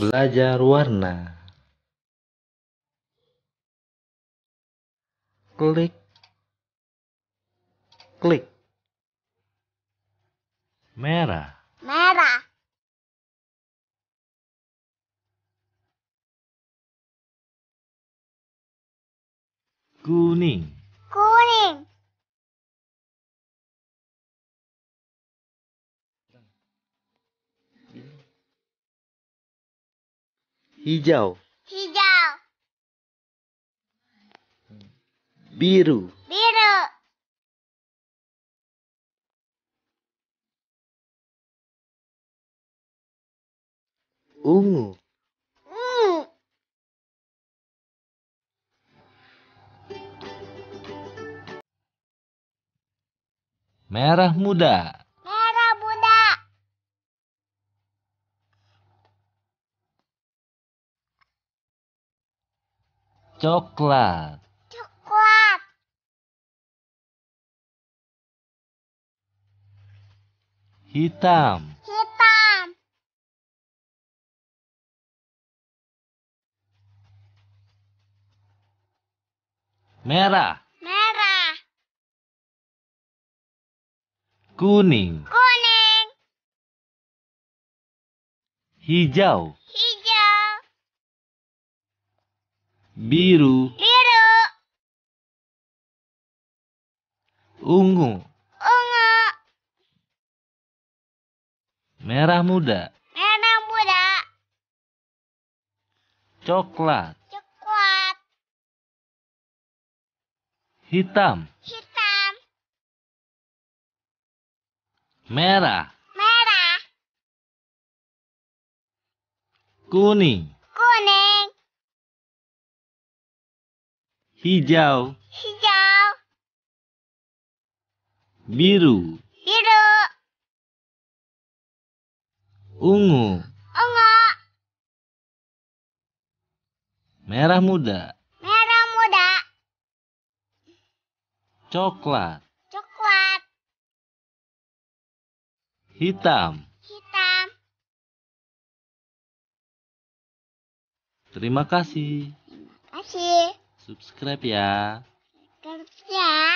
belajar warna. Klik, klik. Merah. Merah. Kuning. Hijau. Hijau. Biru. Biru. Ungu. Ungu. Merah muda. coklat coklat hitam hitam merah merah kuning kuning hijau hijau biru, biru, ungu, ungu, merah muda, merah muda, coklat, coklat, hitam, hitam, merah, merah, kuning. hijau hijau biru biru ungu ungu merah muda merah muda coklat coklat hitam hitam terima kasih terima kasih subscribe ya. Subscribe ya.